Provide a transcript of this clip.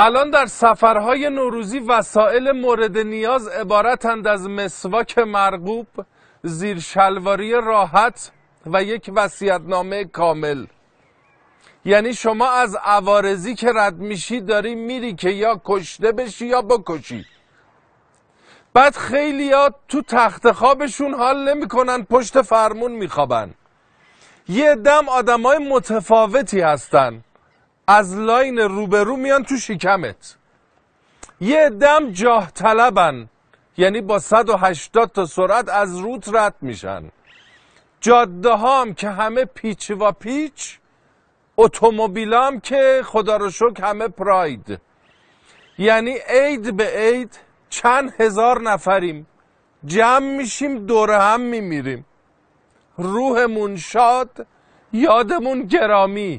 الان در سفرهای نوروزی وسایل مورد نیاز عبارتند از مسواک مرغوب زیر شلواری راحت و یک وسیعتنامه کامل یعنی شما از عوارضی که رد میشی داری میری که یا کشته بشی یا بکشی بعد خیلی ها تو تخت خوابشون حال نمیکنن پشت فرمون میخوابن یه دم آدمای متفاوتی هستند، از لاین روبرو میان تو شکمت یه دم جاه طلبن یعنی با 180 تا سرعت از روت رد میشن جاده هم که همه پیچ و پیچ اتومبیل هم که خدا رو شکر همه پراید یعنی عید به عید چند هزار نفریم جمع میشیم دور هم میمیریم روحمون شاد یادمون گرامی